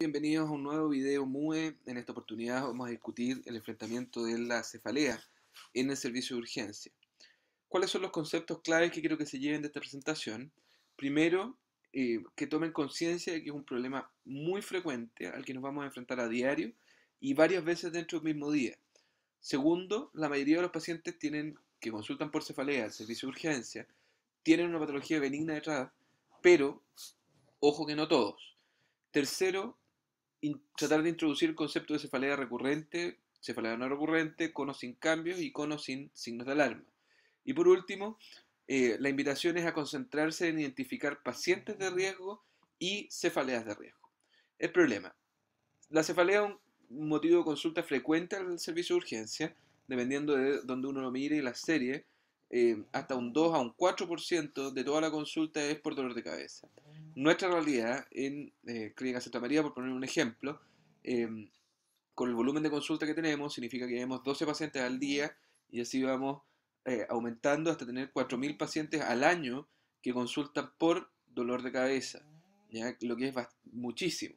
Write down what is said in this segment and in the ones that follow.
Bienvenidos a un nuevo video MUE. En esta oportunidad vamos a discutir el enfrentamiento de la cefalea en el servicio de urgencia. ¿Cuáles son los conceptos claves que quiero que se lleven de esta presentación? Primero, eh, que tomen conciencia de que es un problema muy frecuente al que nos vamos a enfrentar a diario y varias veces dentro del mismo día. Segundo, la mayoría de los pacientes que consultan por cefalea al servicio de urgencia tienen una patología benigna detrás, pero ojo que no todos. Tercero, tratar de introducir el concepto de cefalea recurrente, cefalea no recurrente, cono sin cambios y cono sin signos de alarma. Y por último, eh, la invitación es a concentrarse en identificar pacientes de riesgo y cefaleas de riesgo. El problema. La cefalea es un motivo de consulta frecuente al servicio de urgencia, dependiendo de donde uno lo mire y la serie, eh, hasta un 2 a un 4% de toda la consulta es por dolor de cabeza nuestra realidad en eh, Clínica Santa María, por poner un ejemplo, em, con el volumen de consulta que tenemos, significa que tenemos 12 pacientes al día y así vamos eh, aumentando hasta tener 4.000 pacientes al año que consultan por dolor de cabeza, lo que es muchísimo.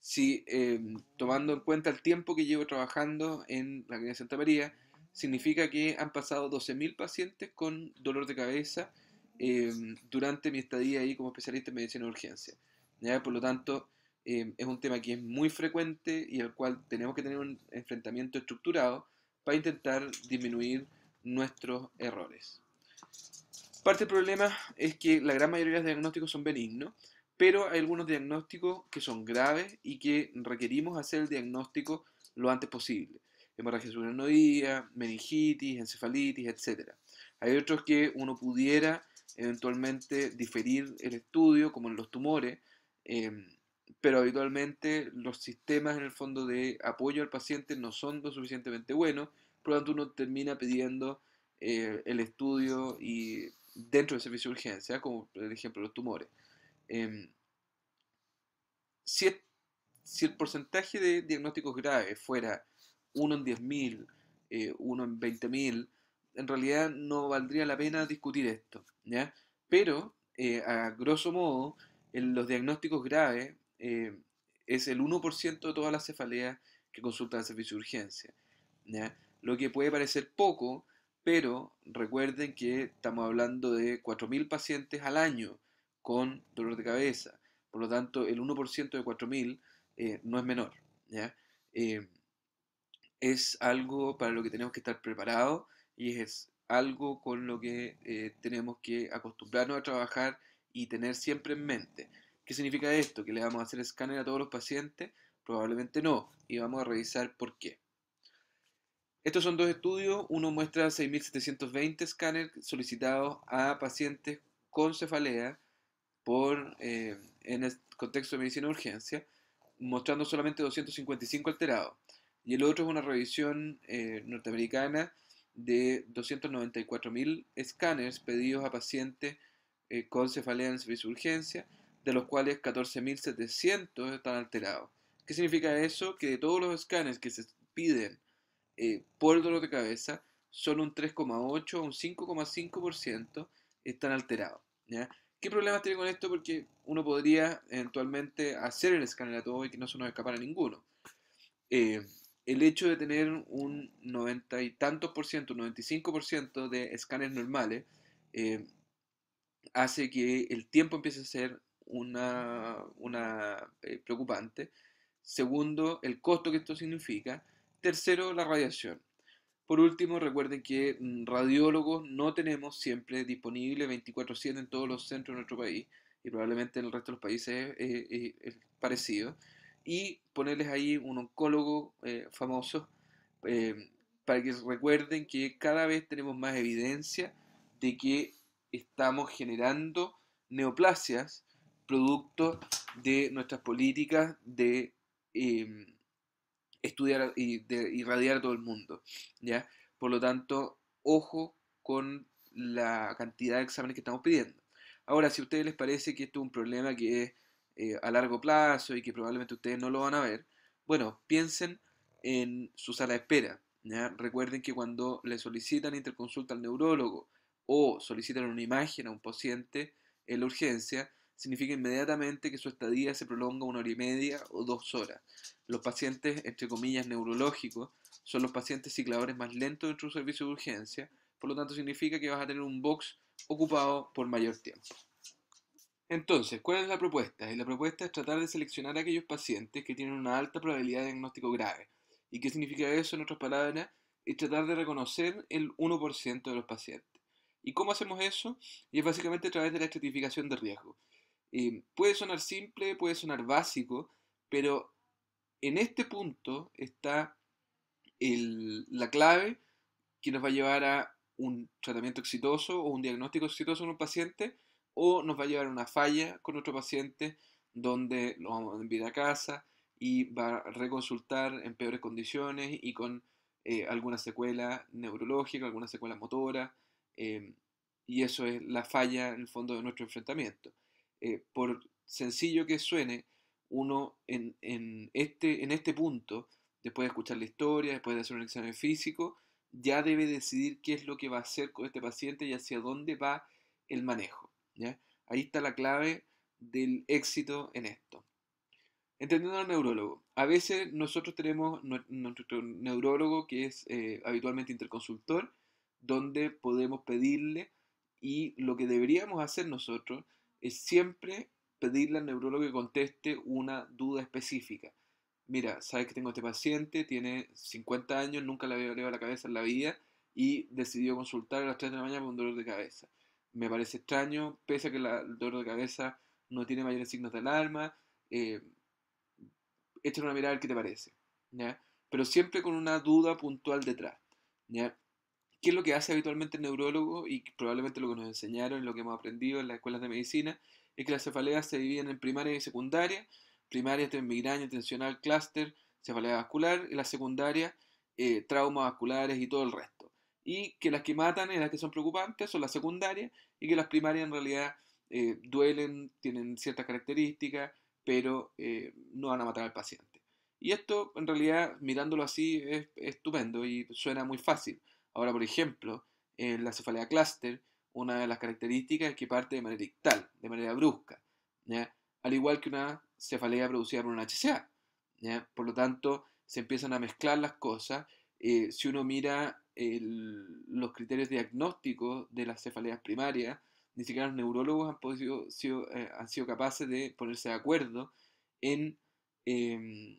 Si em, tomando en cuenta el tiempo que llevo trabajando en la Clínica Santa María, significa que han pasado 12.000 pacientes con dolor de cabeza Em, durante mi estadía ahí como especialista en medicina de urgencia. Por lo tanto, em, es un tema que es muy frecuente y al cual tenemos que tener un enfrentamiento estructurado para intentar disminuir nuestros errores. Parte del problema es que la gran mayoría de los diagnósticos son benignos, pero hay algunos diagnósticos que son graves y que requerimos hacer el diagnóstico lo antes posible. Hemorragia surenoidea, meningitis, encefalitis, etc. Hay otros que uno pudiera eventualmente diferir el estudio, como en los tumores, em, pero habitualmente los sistemas en el fondo de apoyo al paciente no son lo suficientemente buenos, por lo tanto uno termina pidiendo eh, el estudio y dentro del servicio de urgencia, como por ejemplo los tumores. Em, si, si, el porcentaje de diagnósticos graves fuera 1 en 10.000, 1 eh, en 20.000, en realidad no valdría la pena discutir esto, Pero, eh, a grosso modo, en los diagnósticos graves eh, es el 1% de todas las cefaleas que consultan el servicio de urgencia, Lo que puede parecer poco, pero recuerden que estamos hablando de 4.000 pacientes al año con dolor de cabeza, por lo tanto, el 1% de 4.000 eh, no es menor, es algo para lo que tenemos que estar preparados y es algo con lo que eh, tenemos que acostumbrarnos a trabajar y tener siempre en mente. ¿Qué significa esto? ¿Que le vamos a hacer escáner a todos los pacientes? Probablemente no, y vamos a revisar por qué. Estos son dos estudios, uno muestra 6.720 escáneres solicitados a pacientes con cefalea por, eh, en el contexto de medicina de urgencia, mostrando solamente 255 alterados. Y el otro es una revisión eh, norteamericana de 294.000 escáneres pedidos a pacientes eh, con cefalea en servicio de de los cuales 14.700 están alterados. ¿Qué significa eso? Que de todos los escáneres que se piden eh, por el dolor de cabeza, solo un 3,8 o un 5,5% están alterados. ¿Qué problemas tiene con esto? Porque uno podría eventualmente hacer el escáner a todo y que no se nos escapara ninguno. Eh, el hecho de tener un 90 y tantos por ciento, un 95 por ciento de escáneres normales, eh, hace que el tiempo empiece a ser una, eh, preocupante. Segundo, el costo que esto significa. Tercero, la radiación. Por último, recuerden que mm, radiólogos no tenemos siempre disponible 24/7 en todos los centros de nuestro país y probablemente en el resto de los países eh, es parecido y ponerles ahí un oncólogo eh, famoso eh, para que recuerden que cada vez tenemos más evidencia de que estamos generando neoplasias producto de nuestras políticas de em, estudiar y de irradiar todo el mundo. ¿ya? Por lo tanto, ojo con la cantidad de exámenes que estamos pidiendo. Ahora, si a ustedes les parece que esto es un problema que es eh, a largo plazo y que probablemente ustedes no lo van a ver, bueno, piensen en su sala de espera. Recuerden que cuando le solicitan interconsulta al neurólogo o solicitan una imagen a un paciente en la urgencia, significa inmediatamente que su estadía se prolonga una hora y media o dos horas. Los pacientes, entre comillas, neurológicos, son los pacientes cicladores más lentos de un servicio de urgencia, por lo tanto significa que vas a tener un box ocupado por mayor tiempo. Entonces, ¿cuál es la propuesta? Y la propuesta es tratar de seleccionar a aquellos pacientes que tienen una alta probabilidad de diagnóstico grave. ¿Y qué significa eso en otras palabras? Es tratar de reconocer el 1% de los pacientes. ¿Y cómo hacemos eso? Y es básicamente a través de la estratificación de riesgo. Eh, puede sonar simple, puede sonar básico, pero en este punto está la clave que nos va a llevar a un tratamiento exitoso o un diagnóstico exitoso en un paciente o nos va a llevar a una falla con nuestro paciente donde lo vamos a enviar a casa y va a reconsultar en peores condiciones y con eh, alguna secuela neurológica, alguna secuela motora, em, y eso es la falla en el fondo de nuestro enfrentamiento. Eh, por sencillo que suene, uno en, este, en este punto, después de escuchar la historia, después de hacer un examen físico, ya debe decidir qué es lo que va a hacer con este paciente y hacia dónde va el manejo. Ahí está la clave del éxito en esto. Entendiendo al neurólogo, a veces nosotros tenemos nuestro neurólogo que es eh, habitualmente interconsultor, donde podemos pedirle y lo que deberíamos hacer nosotros es siempre pedirle al neurólogo que conteste una duda específica. Mira, sabes que tengo este paciente, tiene 50 años, nunca le había dolido la cabeza en la vida y decidió consultar a las 3 de la mañana por un dolor de cabeza me parece extraño, pese a que el dolor de cabeza no tiene mayores signos de alarma, eh, échale una mirada a qué te parece, Pero siempre con una duda puntual detrás, ¿Qué es lo que hace habitualmente el neurólogo? Y probablemente lo que nos enseñaron, lo que hemos aprendido en las escuelas de medicina, es que las cefaleas se dividen en primaria y secundaria. Primaria, migraña, tensional, clúster, cefalea vascular, y la secundaria, eh, traumas vasculares y todo el resto y que las que matan y las que son preocupantes son las secundarias y que las primarias en realidad eh, duelen, tienen ciertas características, pero eh, no van a matar al paciente. Y esto en realidad mirándolo así es estupendo y suena muy fácil. Ahora, por ejemplo, en la cefalea cluster una de las características es que parte de manera ictal, de manera brusca, al igual que una cefalea producida por un HCA. ¿ya? Por lo tanto, se empiezan a mezclar las cosas. Eh, si uno mira los criterios diagnósticos de las cefaleas primarias, ni siquiera los neurólogos han, podido, sido, eh, sido capaces de ponerse de acuerdo en em,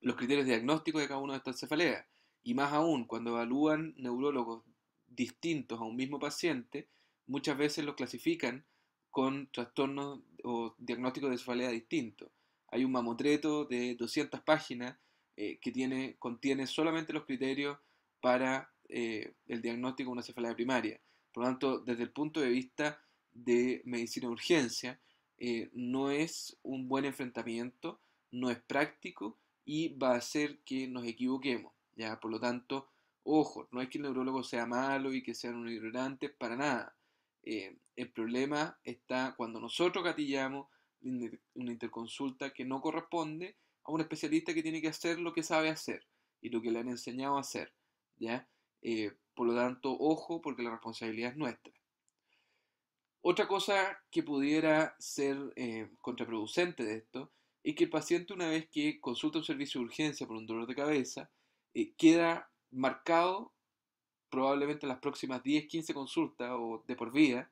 los criterios diagnósticos de cada una de estas cefaleas. Y más aún, cuando evalúan neurólogos distintos a un mismo paciente, muchas veces los clasifican con trastornos o diagnóstico de cefalea distinto Hay un mamotreto de 200 páginas eh, que tiene, contiene solamente los criterios para eh, el diagnóstico de una cefalea primaria. Por lo tanto, desde el punto de vista de medicina de urgencia, eh, no es un buen enfrentamiento, no es práctico y va a hacer que nos equivoquemos. ¿ya? Por lo tanto, ojo, no es que el neurólogo sea malo y que sean un ignorante, para nada. Eh, el problema está cuando nosotros gatillamos una interconsulta que no corresponde a un especialista que tiene que hacer lo que sabe hacer y lo que le han enseñado a hacer. ¿ya? Eh, por lo tanto, ojo, porque la responsabilidad es nuestra. Otra cosa que pudiera ser eh, contraproducente de esto es que el paciente una vez que consulta un servicio de urgencia por un dolor de cabeza, eh, queda marcado probablemente en las próximas 10, 15 consultas o de por vida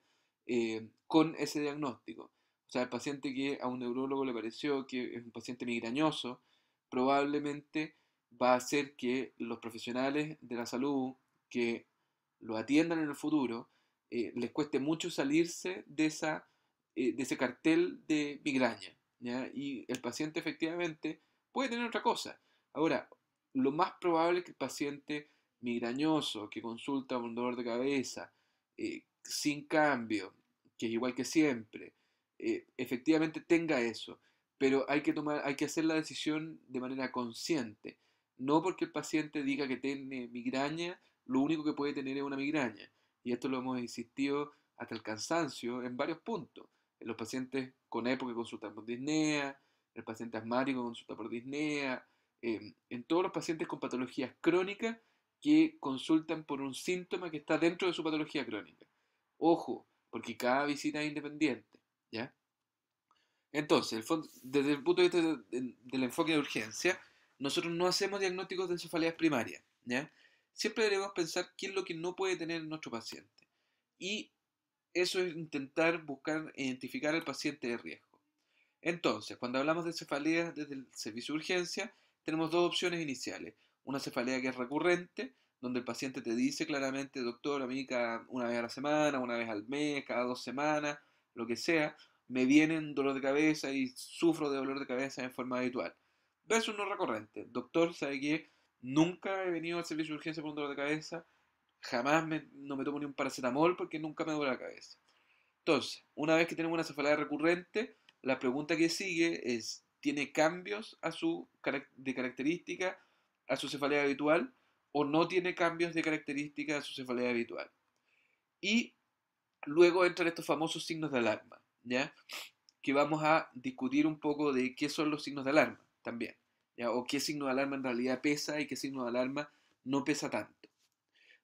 con ese diagnóstico. O sea, el paciente que a un neurólogo le pareció que es un paciente migrañoso, probablemente va a hacer que los profesionales de la salud que lo atiendan en el futuro eh, les cueste mucho salirse de, esa, eh, de ese cartel de migraña. Y el paciente efectivamente puede tener otra cosa. Ahora, lo más probable es que el paciente migrañoso que consulta un dolor de cabeza, eh, sin cambio, que es igual que siempre, efectivamente tenga eso. Pero hay que, tomar, hay que hacer la decisión de manera consciente. No porque el paciente diga que tiene migraña, lo único que puede tener es una migraña. Y esto lo hemos insistido hasta el cansancio en varios puntos. En los pacientes con época que consultan por disnea, el paciente asmático que consulta por em, disnea, en todos los pacientes con patologías crónicas que consultan por un síntoma que está dentro de su patología crónica. Ojo, porque cada visita es independiente, ¿ya? Entonces, desde el punto de vista del enfoque de urgencia, nosotros no hacemos diagnósticos de encefalías primarias. ¿ya? Siempre debemos pensar qué es lo que no puede tener nuestro paciente. Y eso es intentar buscar identificar al paciente de riesgo. Entonces, cuando hablamos de cefaleas desde el servicio de urgencia, tenemos dos opciones iniciales. Una cefalea que es recurrente, donde el paciente te dice claramente, doctor, a mí cada una vez a la semana, una vez al mes, cada dos semanas, lo que sea, me vienen dolor de cabeza y sufro de dolor de cabeza en forma habitual. Versus no recurrente. Doctor, ¿sabe que Nunca he venido al servicio de urgencia por un dolor de cabeza. Jamás no me tomo ni un paracetamol porque nunca me duele la cabeza. Entonces, una vez que tenemos una cefalea recurrente, la pregunta que sigue es, ¿tiene cambios a su, de característica a su cefalea habitual o no tiene cambios de característica a su cefalea habitual? Y luego entran estos famosos signos de alarma, ¿ya? Que vamos a discutir un poco de qué son los signos de alarma también. O qué signo de alarma en realidad pesa y qué signo de alarma no pesa tanto.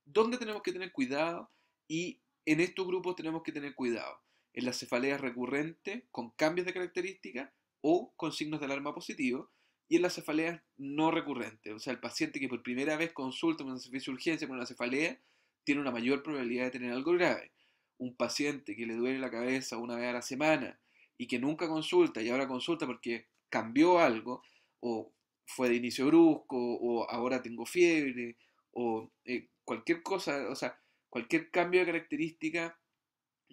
¿Dónde tenemos que tener cuidado? Y en estos grupos tenemos que tener cuidado. En la cefalea recurrente, con cambios de características o con signos de alarma positivo, Y en la cefalea no recurrente, O sea, el paciente que por primera vez consulta una servicio de urgencia con una cefalea tiene una mayor probabilidad de tener algo grave. Un paciente que le duele la cabeza una vez a la semana y que nunca consulta y ahora consulta porque cambió algo, o fue de inicio brusco, o ahora tengo fiebre, o eh, cualquier cosa, o sea, cualquier cambio de característica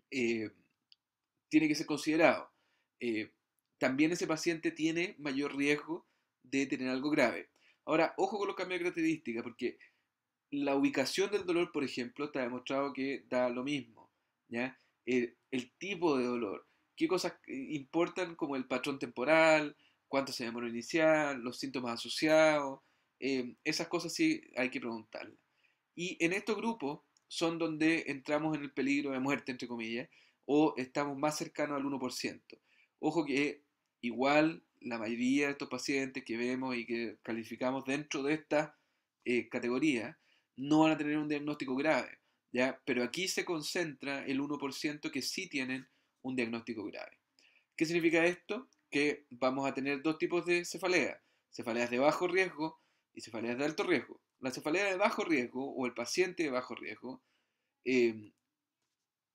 eh, tiene que ser considerado. Eh, también ese paciente tiene mayor riesgo de tener algo grave. Ahora, ojo con los cambios de característica, porque la ubicación del dolor, por ejemplo, está demostrado que da lo mismo, ¿ya? el tipo de dolor, qué cosas importan como el patrón temporal, cuánto se demoró iniciar, los síntomas asociados, em, esas cosas sí hay que preguntarle Y en estos grupos son donde entramos en el peligro de muerte, entre comillas, o estamos más cercanos al 1%. Ojo que igual la mayoría de estos pacientes que vemos y que calificamos dentro de esta eh, categoría no van a tener un diagnóstico grave, ¿ya? pero aquí se concentra el 1% que sí tienen un diagnóstico grave. ¿Qué significa esto? que vamos a tener dos tipos de cefaleas, cefaleas de bajo riesgo y cefaleas de alto riesgo. La cefalea de bajo riesgo o el paciente de bajo riesgo, eh,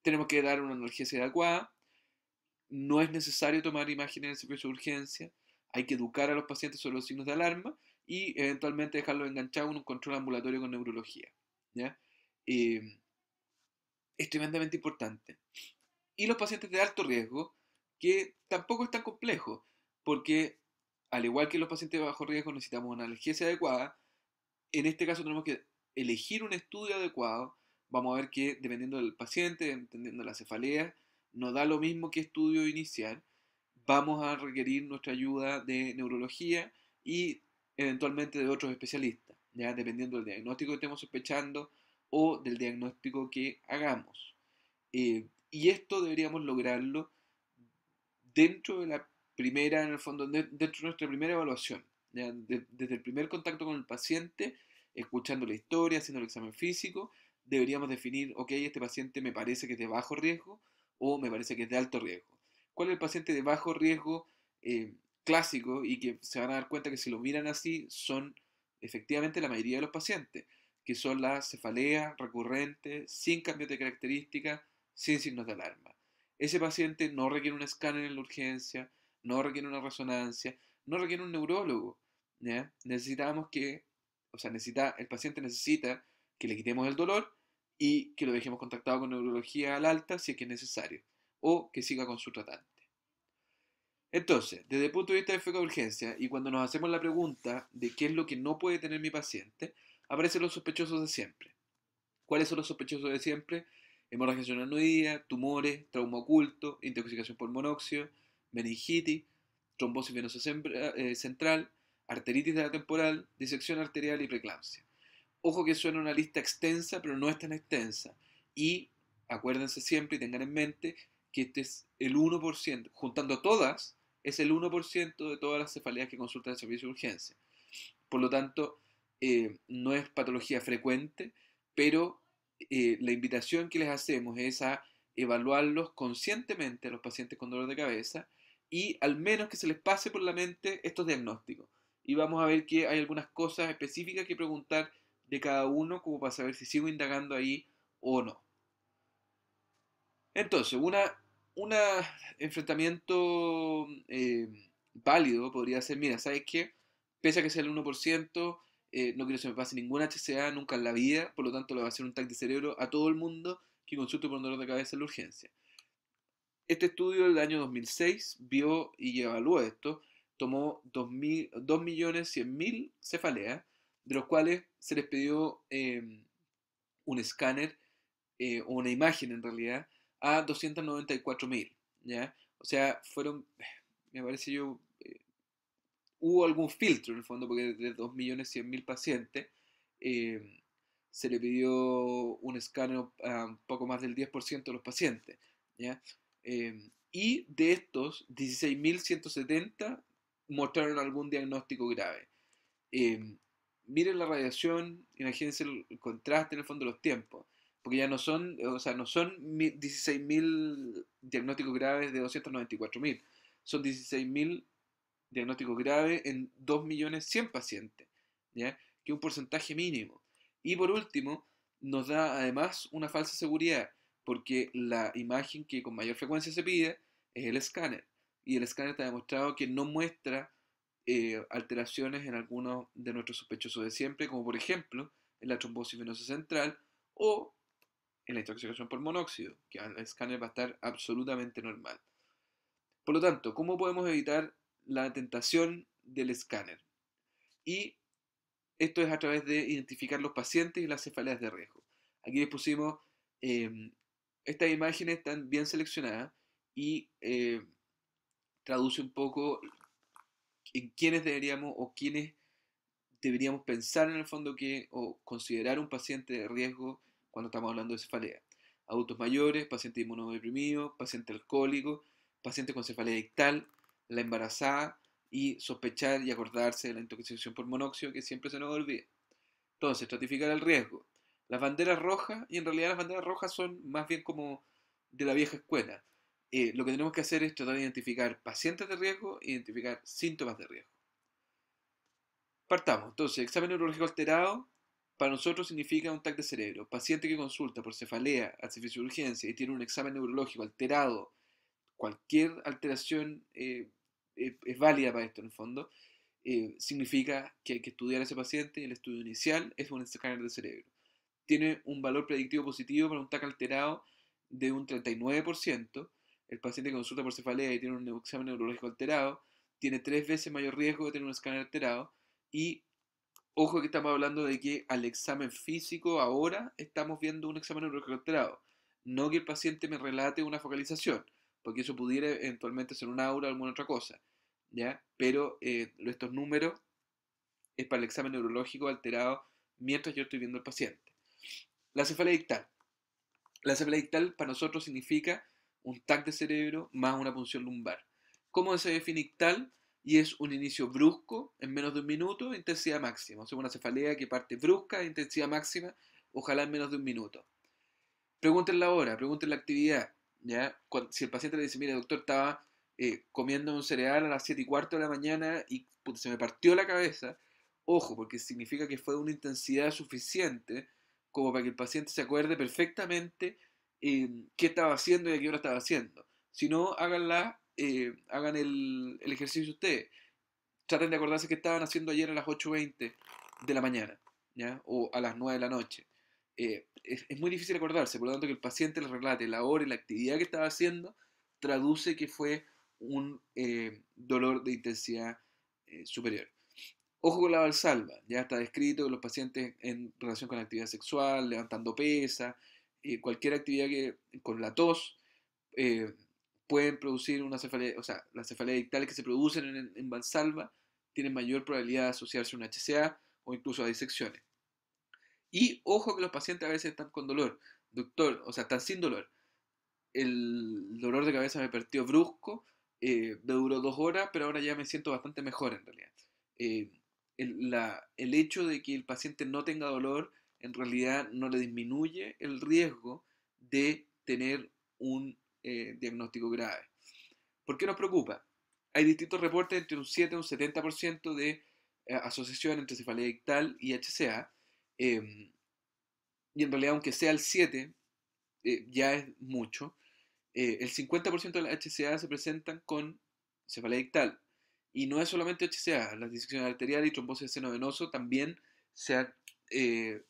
tenemos que dar una analgesia adecuada, no es necesario tomar imágenes en el servicio de urgencia, hay que educar a los pacientes sobre los signos de alarma y eventualmente dejarlo enganchado en un control ambulatorio con neurología. ¿ya? Eh, es tremendamente importante. Y los pacientes de alto riesgo, que tampoco es tan complejo, porque al igual que los pacientes de bajo riesgo necesitamos una analgesia adecuada, en este caso tenemos que elegir un estudio adecuado, vamos a ver que dependiendo del paciente, dependiendo de la cefalea, nos da lo mismo que estudio inicial, vamos a requerir nuestra ayuda de neurología y eventualmente de otros especialistas, ya dependiendo del diagnóstico que estemos sospechando o del diagnóstico que hagamos. Eh, y esto deberíamos lograrlo dentro de la primera, en el fondo, dentro de nuestra primera evaluación, desde el primer contacto con el paciente, escuchando la historia, haciendo el examen físico, deberíamos definir, ok, este paciente me parece que es de bajo riesgo o me parece que es de alto riesgo. ¿Cuál es el paciente de bajo riesgo eh, clásico y que se van a dar cuenta que si lo miran así son efectivamente la mayoría de los pacientes, que son la cefalea recurrente, sin cambios de características, sin signos de alarma? Ese paciente no requiere un escáner en la urgencia, no requiere una resonancia, no requiere un neurólogo. Necesitamos que, o sea, necesita, el paciente necesita que le quitemos el dolor y que lo dejemos contactado con neurología al alta si es que es necesario, o que siga con su tratante. Entonces, desde el punto de vista de de urgencia, y cuando nos hacemos la pregunta de qué es lo que no puede tener mi paciente, aparecen los sospechosos de siempre. ¿Cuáles son los sospechosos de siempre? hemorragia sonanoidea, tumores, trauma oculto, intoxicación por monóxido, meningitis, trombosis venosa eh, central, arteritis de la temporal, disección arterial y preeclampsia. Ojo que suena una lista extensa, pero no es tan extensa. Y acuérdense siempre y tengan en mente que este es el 1%, juntando todas, es el 1% de todas las cefaleas que consultan el servicio de urgencia. Por lo tanto, eh, no es patología frecuente, pero eh, la invitación que les hacemos es a evaluarlos conscientemente a los pacientes con dolor de cabeza y al menos que se les pase por la mente estos diagnósticos. Y vamos a ver que hay algunas cosas específicas que preguntar de cada uno como para saber si sigo indagando ahí o no. Entonces, un enfrentamiento eh, válido podría ser, mira, ¿sabes qué? Pese a que sea el 1%, eh, no quiero que se me pase ninguna HCA nunca en la vida, por lo tanto le va a ser un tag de cerebro a todo el mundo que consulte por un dolor de cabeza en la urgencia. Este estudio del año 2006 vio y evaluó esto, tomó 2.100.000 cefaleas, de los cuales se les pidió em, un escáner eh, o una imagen en realidad a 294.000, ¿ya? O sea, fueron, me parece yo, hubo algún filtro en el fondo, porque de 2.100.000 pacientes eh, se le pidió un escáner a eh, un poco más del 10% de los pacientes. Eh, y de estos, 16.170 mostraron algún diagnóstico grave. miren la radiación, imagínense el contraste en el fondo de los tiempos, porque ya no son, o sea, no son 16.000 diagnósticos graves de 294.000, son 16.000 diagnóstico grave en 2.100.000 pacientes, ¿ya? que es un porcentaje mínimo. Y por último, nos da además una falsa seguridad, porque la imagen que con mayor frecuencia se pide es el escáner, y el escáner ha demostrado que no muestra eh, alteraciones en algunos de nuestros sospechosos de siempre, como por ejemplo en la trombosis venosa central o en la intoxicación por monóxido, que el escáner va a estar absolutamente normal. Por lo tanto, ¿cómo podemos evitar la tentación del escáner. Y esto es a través de identificar los pacientes y las cefaleas de riesgo. Aquí les pusimos, em, estas imágenes están bien seleccionadas y eh, traduce un poco en quiénes deberíamos o quiénes deberíamos pensar en el fondo que o considerar un paciente de riesgo cuando estamos hablando de cefalea. Adultos mayores, pacientes inmunodeprimidos, paciente alcohólico, paciente con cefalea dictal, la embarazada y sospechar y acordarse de la intoxicación por monóxido que siempre se nos olvida. Entonces, estratificar el riesgo. Las banderas rojas, y en realidad las banderas rojas son más bien como de la vieja escuela. Eh, lo que tenemos que hacer es tratar de identificar pacientes de riesgo e identificar síntomas de riesgo. Partamos. Entonces, examen neurológico alterado para nosotros significa un TAC de cerebro. Paciente que consulta por cefalea al urgencia y tiene un examen neurológico alterado cualquier alteración eh, es, válida para esto en el fondo, eh, significa que hay que estudiar a ese paciente. El estudio inicial es un escáner del cerebro. Tiene un valor predictivo positivo para un TAC alterado de un 39%. El paciente que consulta por cefalea y tiene un examen neurológico alterado tiene tres veces mayor riesgo de tener un escáner alterado. Y ojo que estamos hablando de que al examen físico ahora estamos viendo un examen neurológico alterado. No que el paciente me relate una focalización porque eso pudiera eventualmente ser un aura o alguna otra cosa, ¿ya? Pero eh, estos números es para el examen neurológico alterado mientras yo estoy viendo al paciente. La cefalea dictal. La cefalea dictal para nosotros significa un tag de cerebro más una punción lumbar. ¿Cómo se define dictal? Y es un inicio brusco, en menos de un minuto, intensidad máxima. O sea, una cefalea que parte brusca, intensidad máxima, ojalá en menos de un minuto. Pregunten la hora, pregunten la actividad si el paciente le dice, mire, doctor, estaba eh, comiendo un cereal a las 7 y cuarto de la mañana y se me partió la cabeza, ojo, porque significa que fue de una intensidad suficiente como para que el paciente se acuerde perfectamente qué estaba haciendo y a qué hora estaba haciendo. Si no, háganla, eh, hagan el, ejercicio ustedes. Traten de acordarse que estaban haciendo ayer a las 8.20 de la mañana, ¿ya? O a las 9 de la noche. Eh, es, muy difícil acordarse, por lo tanto que el paciente le relate la hora y la actividad que estaba haciendo, traduce que fue un eh, dolor de intensidad eh, superior. Ojo con la valsalva, ya está descrito que los pacientes en relación con la actividad sexual, levantando pesa, cualquier actividad que con la tos, pueden producir una cefalea, o sea, las cefaleas dictales que se producen en, en, valsalva tienen mayor probabilidad de asociarse a una HCA o incluso a disecciones. Y ojo que los pacientes a veces están con dolor. Doctor, o sea, están sin dolor. El dolor de cabeza me partió brusco, eh, me duró dos horas, pero ahora ya me siento bastante mejor en realidad. Eh, el, hecho de que el paciente no tenga dolor en realidad no le disminuye el riesgo de tener un eh, diagnóstico grave. ¿Por qué nos preocupa? Hay distintos reportes entre un 7 y un 70% de asociación entre cefalea dictal y HCA, Em, y en realidad, aunque sea el 7, eh, ya es mucho. Eh, el 50% de las HCA se presentan con cefalea dictal. Y no es solamente HCA, las disecciones arteriales y trombosis de seno venoso también se, eh,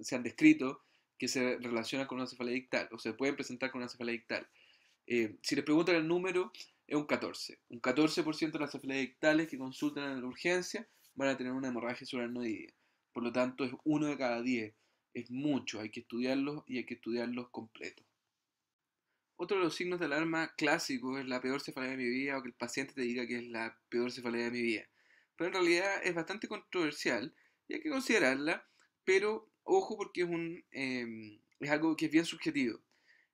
se han descrito que se relacionan con una cefalea dictal o se pueden presentar con una cefalea dictal. si les preguntan el número, es un 14. Un 14% de las cefaleas dictales que consultan en la urgencia van a tener una hemorragia subaranoidea. Por lo tanto, es uno de cada diez. Es mucho, hay que estudiarlos y hay que estudiarlos completos. Otro de los signos de alarma clásicos es la peor cefalea de mi vida o que el paciente te diga que es la peor cefalea de mi vida. Pero en realidad es bastante controversial y hay que considerarla, pero ojo porque es, un, em, es algo que es bien subjetivo.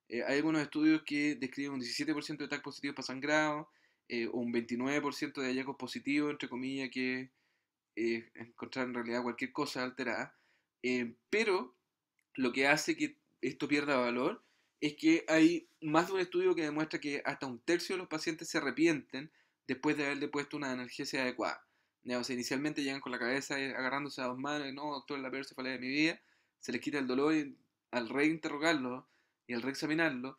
Eh, hay algunos estudios que describen un 17% de TAC positivos para sangrado, eh, o un 29% de hallazgos positivos, entre comillas, que eh, encontrar en realidad cualquier cosa alterada, eh, pero lo que hace que esto pierda valor es que hay más de un estudio que demuestra que hasta un tercio de los pacientes se arrepienten después de haberle puesto una analgesia adecuada. inicialmente llegan con la cabeza eh, agarrándose a dos manos, no, doctor, la peor cefalea de mi vida, se les quita el dolor y al reinterrogarlo y al reexaminarlo,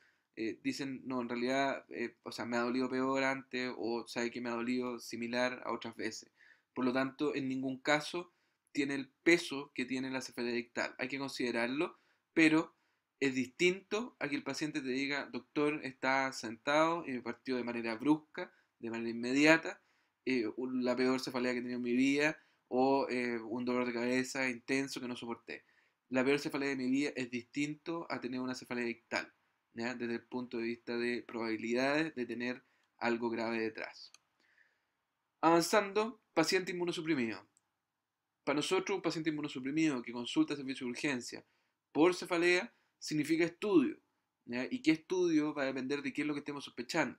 dicen, no, en realidad, o sea, me ha dolido peor antes o sabe que me ha dolido similar a otras veces. Por lo tanto, en ningún caso tiene el peso que tiene la cefalea dictal. Hay que considerarlo, pero es distinto a que el paciente te diga, doctor, está sentado y eh, me partió de manera brusca, de manera inmediata, eh, la peor cefalea que he tenido en mi vida o eh, un dolor de cabeza intenso que no soporté. La peor cefalea de mi vida es distinto a tener una cefalea dictal, desde el punto de vista de probabilidades de tener algo grave detrás. Avanzando, Paciente inmunosuprimido. Para nosotros, un paciente inmunosuprimido que consulta servicio de urgencia por cefalea significa estudio. Y qué estudio va a depender de qué es lo que estemos sospechando.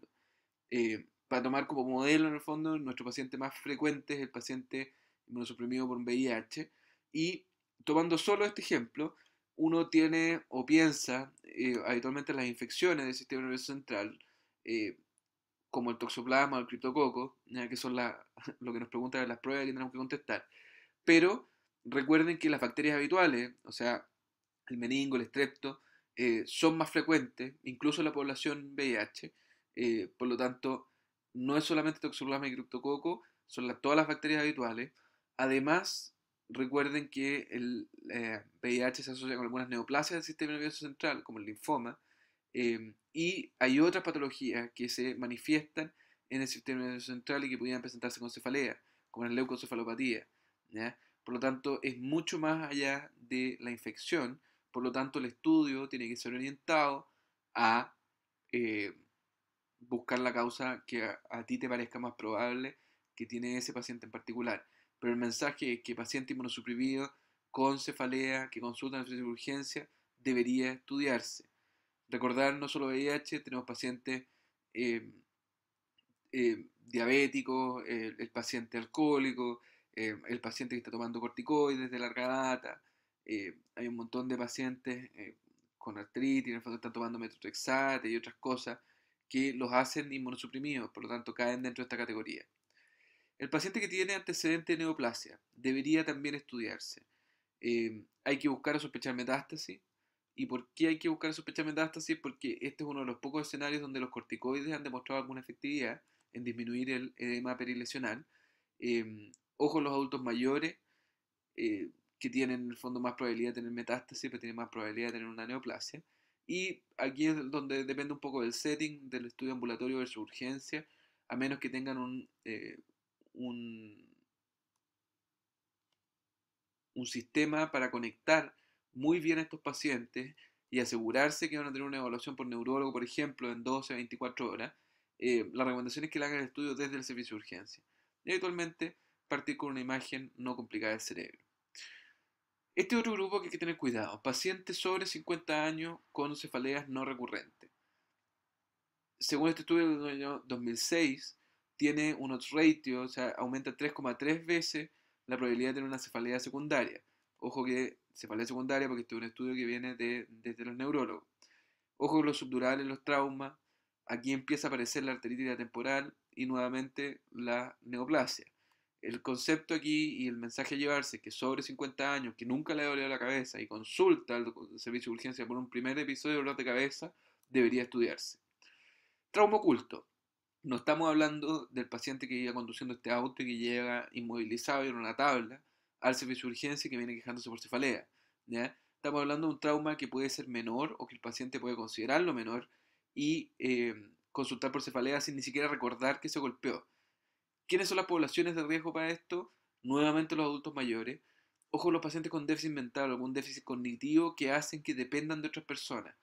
Eh, para tomar como modelo, en el fondo, nuestro paciente más frecuente es el paciente inmunosuprimido por un VIH. Y tomando solo este ejemplo, uno tiene o piensa eh, habitualmente las infecciones del sistema nervioso central. Eh, como el toxoplasma o el criptococo, que son lo que nos preguntan las pruebas que tenemos que contestar. Pero recuerden que las bacterias habituales, o sea, el meningo, el estrepto, eh, son más frecuentes, incluso en la población VIH. Eh, por lo tanto, no es solamente toxoplasma y criptococo, son todas las bacterias habituales. Además, recuerden que el VIH eh, se asocia con algunas neoplasias del sistema nervioso central, como el linfoma, Em, y hay otras patologías que se manifiestan en el sistema nervioso central y que pudieran presentarse con cefalea, como la leucocefalopatía. Por lo tanto, es mucho más allá de la infección, por lo tanto, el estudio tiene que ser orientado a eh, buscar la causa que a, ti te parezca más probable que tiene ese paciente en particular. Pero el mensaje es que paciente inmunosuprimido con cefalea que consulta en la de urgencia debería estudiarse. Recordar, no solo VIH, tenemos pacientes em, em, diabéticos, el paciente alcohólico, em, el paciente que está tomando corticoides de larga data. hay un montón de pacientes con artritis, en están tomando metotrexate y otras cosas que los hacen inmunosuprimidos, por lo tanto caen dentro de esta categoría. El paciente que tiene antecedente de neoplasia debería también estudiarse. hay que buscar o sospechar metástasis ¿Y por qué hay que buscar sospecha de metástasis? Porque este es uno de los pocos escenarios donde los corticoides han demostrado alguna efectividad en disminuir el edema perilesional. Eh, ojo los adultos mayores, eh, que tienen en el fondo más probabilidad de tener metástasis, pero tienen más probabilidad de tener una neoplasia. Y aquí es donde depende un poco del setting, del estudio ambulatorio versus urgencia, a menos que tengan un eh, sistema para conectar muy bien a estos pacientes y asegurarse que van a tener una evaluación por neurólogo, por ejemplo, en 12 a 24 horas, eh, la recomendación es que le hagan el estudio desde el servicio de urgencia. Y habitualmente partir con una imagen no complicada del cerebro. Este otro grupo que hay que tener cuidado, pacientes sobre 50 años con cefaleas no recurrentes. Según este estudio del año 2006, tiene un odds ratio, o sea, aumenta 3,3 veces la probabilidad de tener una cefalea secundaria. Ojo que cefalea secundaria, porque este es un estudio que viene de, desde los neurólogos. Ojo los subdurales, los traumas. Aquí empieza a aparecer la arteritis temporal y nuevamente la neoplasia. El concepto aquí y el mensaje a llevarse que sobre 50 años, que nunca le ha dolido la cabeza y consulta al servicio de urgencia por un primer episodio de dolor de cabeza, debería estudiarse. Trauma oculto. No estamos hablando del paciente que iba conduciendo este auto y que llega inmovilizado y en una tabla, servicio de urgencia que viene quejándose por cefalea. Estamos hablando de un trauma que puede ser menor o que el paciente puede considerarlo menor y em, consultar por cefalea sin ni siquiera recordar que se golpeó. ¿Quiénes son las poblaciones de riesgo para esto? Nuevamente los adultos mayores. Ojo los pacientes con déficit mental, o algún déficit cognitivo que hacen que dependan de otras personas.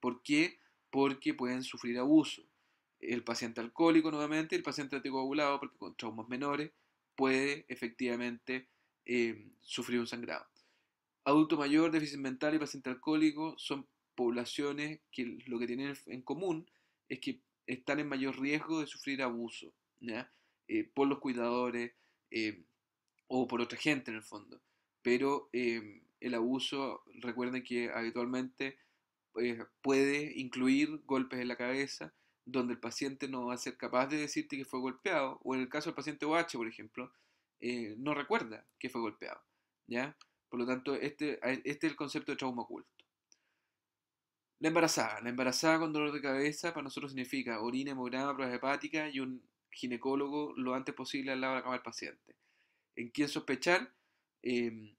¿Por qué? Porque pueden sufrir abuso. El paciente alcohólico, nuevamente, el paciente anticoagulado, porque con traumas menores, puede efectivamente eh, sufrir un sangrado. Adulto mayor, déficit mental y paciente alcohólico son poblaciones que lo que tienen en común es que están en mayor riesgo de sufrir abuso eh, por los cuidadores eh, o por otra gente en el fondo. Pero em, el abuso, recuerden que habitualmente puede incluir golpes en la cabeza, donde el paciente no va a ser capaz de decirte que fue golpeado, o en el caso del paciente OH, por ejemplo, eh, no recuerda que fue golpeado. ¿ya? Por lo tanto, este, este es el concepto de trauma oculto. La embarazada. La embarazada con dolor de cabeza para nosotros significa orina, hemograma, pruebas hepáticas y un ginecólogo lo antes posible al lado de la cama del paciente. ¿En quién sospechar? Em,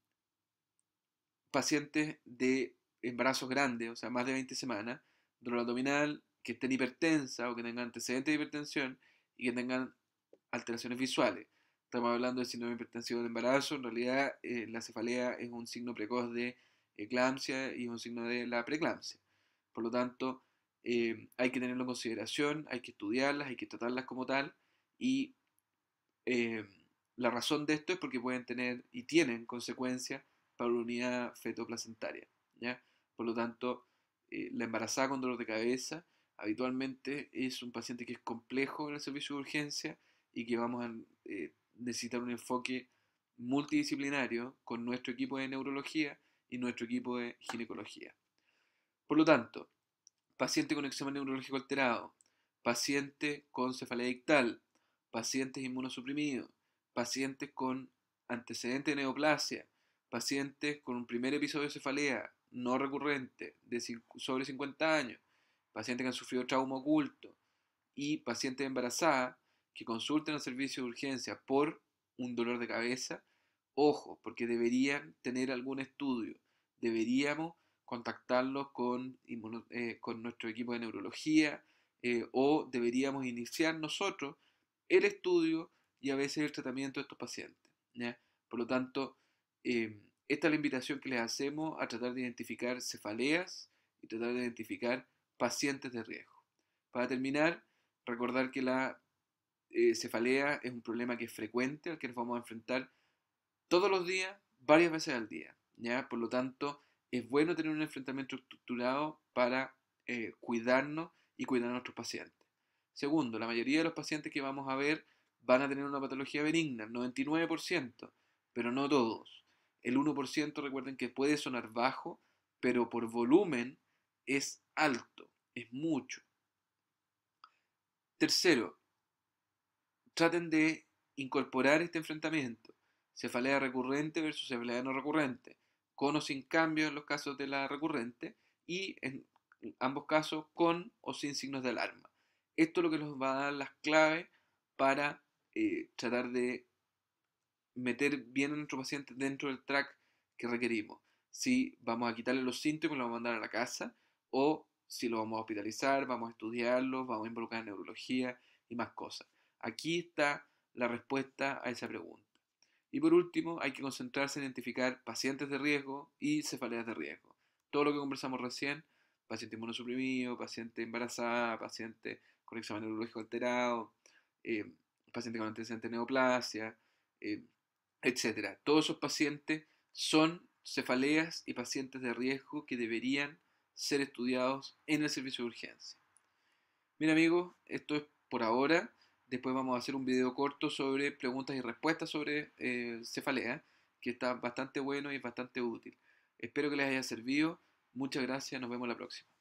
pacientes de embarazos grandes, o sea, más de 20 semanas, dolor abdominal, que estén hipertensa o que tengan antecedentes de hipertensión y que tengan alteraciones visuales. Estamos hablando de síndrome hipertensivo del embarazo. En realidad, eh, la cefalea es un signo precoz de eclampsia y es un signo de la preeclampsia. Por lo tanto, eh, hay que tenerlo en consideración, hay que estudiarlas, hay que tratarlas como tal. Y eh, la razón de esto es porque pueden tener y tienen consecuencias para la unidad fetoplacentaria. ¿ya? Por lo tanto, la embarazada con dolor de cabeza habitualmente es un paciente que es complejo en el servicio de urgencia y que vamos a necesitar un enfoque multidisciplinario con nuestro equipo de neurología y nuestro equipo de ginecología. Por lo tanto, paciente con examen neurológico alterado, paciente con cefalea dictal, pacientes inmunosuprimidos, pacientes con antecedente de neoplasia, pacientes con un primer episodio de cefalea no recurrente de sobre 50 años, pacientes que han sufrido trauma oculto y pacientes embarazadas que consulten al servicio de urgencia por un dolor de cabeza, ojo, porque deberían tener algún estudio, deberíamos contactarlos con, eh, nuestro equipo de neurología eh, o deberíamos iniciar nosotros el estudio y a veces el tratamiento de estos pacientes. Por lo tanto, em, esta es la invitación que les hacemos a tratar de identificar cefaleas y tratar de identificar pacientes de riesgo. Para terminar, recordar que la eh, cefalea es un problema que es frecuente, al que nos vamos a enfrentar todos los días, varias veces al día. ¿ya? Por lo tanto, es bueno tener un enfrentamiento estructurado para eh, cuidarnos y cuidar a nuestros pacientes. Segundo, la mayoría de los pacientes que vamos a ver van a tener una patología benigna, 99%, pero no todos. El 1% recuerden que puede sonar bajo, pero por volumen es alto, es mucho. Tercero, traten de incorporar este enfrentamiento. Cefalea recurrente versus cefalea no recurrente. Con o sin cambio en los casos de la recurrente y en ambos casos con o sin signos de alarma. Esto es lo que nos va a dar las claves para eh, tratar de meter bien a nuestro paciente dentro del track que requerimos. Si vamos a quitarle los síntomas, y lo vamos a mandar a la casa o si lo vamos a hospitalizar, vamos a estudiarlo, vamos a involucrar en neurología y más cosas. Aquí está la respuesta a esa pregunta. Y por último, hay que concentrarse en identificar pacientes de riesgo y cefaleas de riesgo. Todo lo que conversamos recién, paciente inmunosuprimido, paciente embarazada, paciente con examen neurológico alterado, eh, paciente con antecedente de neoplasia, eh, etc. Todos esos pacientes son cefaleas y pacientes de riesgo que deberían ser estudiados en el servicio de urgencia. Mira, amigos, esto es por ahora. Después vamos a hacer un video corto sobre preguntas y respuestas sobre eh, cefalea, que está bastante bueno y bastante útil. Espero que les haya servido. Muchas gracias, nos vemos la próxima.